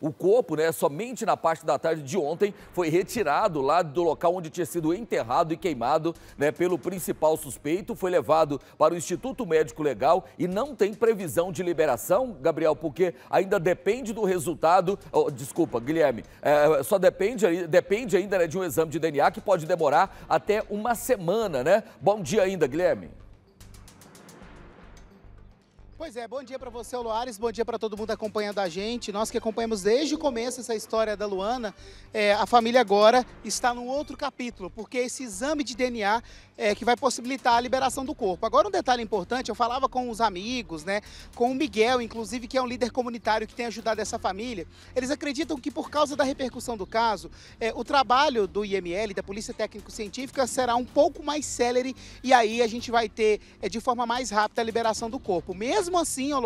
O corpo, né, somente na parte da tarde de ontem, foi retirado lá do local onde tinha sido enterrado e queimado né, pelo principal suspeito, foi levado para o Instituto Médico Legal e não tem previsão de liberação, Gabriel, porque ainda depende do resultado. Oh, desculpa, Guilherme, é, só depende, depende ainda né, de um exame de DNA que pode demorar até uma semana, né? Bom dia ainda, Guilherme. Pois é, bom dia para você, Luares bom dia para todo mundo acompanhando a gente. Nós que acompanhamos desde o começo essa história da Luana, é, a família agora está num outro capítulo, porque esse exame de DNA é que vai possibilitar a liberação do corpo. Agora, um detalhe importante: eu falava com os amigos, né, com o Miguel, inclusive, que é um líder comunitário que tem ajudado essa família. Eles acreditam que, por causa da repercussão do caso, é, o trabalho do IML, da Polícia Técnico-Científica, será um pouco mais célere e aí a gente vai ter, é, de forma mais rápida, a liberação do corpo. Mesmo mesmo assim, ô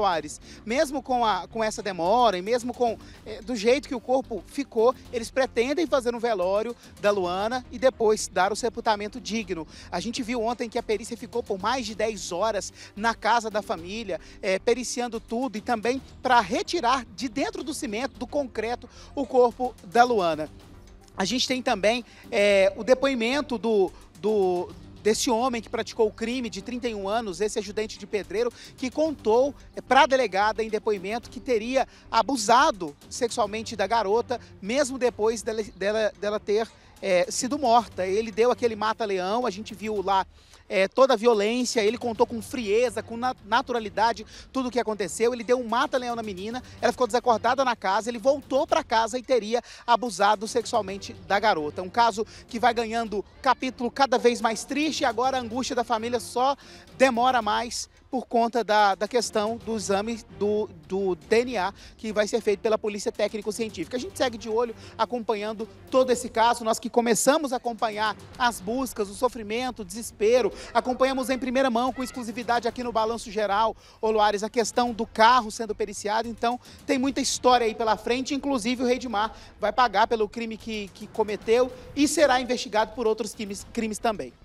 mesmo com, a, com essa demora e mesmo com é, do jeito que o corpo ficou, eles pretendem fazer um velório da Luana e depois dar o sepultamento digno. A gente viu ontem que a perícia ficou por mais de 10 horas na casa da família, é, periciando tudo e também para retirar de dentro do cimento, do concreto, o corpo da Luana. A gente tem também é, o depoimento do, do, desse homem que praticou o crime de 31 anos, esse ajudante de pedreiro, que contou eh, para a delegada em depoimento que teria abusado sexualmente da garota, mesmo depois dela, dela, dela ter é, sido morta. Ele deu aquele mata-leão, a gente viu lá é, toda a violência, ele contou com frieza, com na naturalidade tudo o que aconteceu. Ele deu um mata-leão na menina, ela ficou desacordada na casa, ele voltou para casa e teria abusado sexualmente da garota. Um caso que vai ganhando capítulo cada vez mais triste e agora a angústia da família só demora mais por conta da, da questão do exame do, do DNA que vai ser feito pela Polícia Técnico-Científica. A gente segue de olho acompanhando todo esse caso, nós que começamos a acompanhar as buscas, o sofrimento, o desespero. Acompanhamos em primeira mão, com exclusividade aqui no Balanço Geral, Oluares, a questão do carro sendo periciado. Então, tem muita história aí pela frente. Inclusive, o Rei de Mar vai pagar pelo crime que, que cometeu e será investigado por outros crimes, crimes também.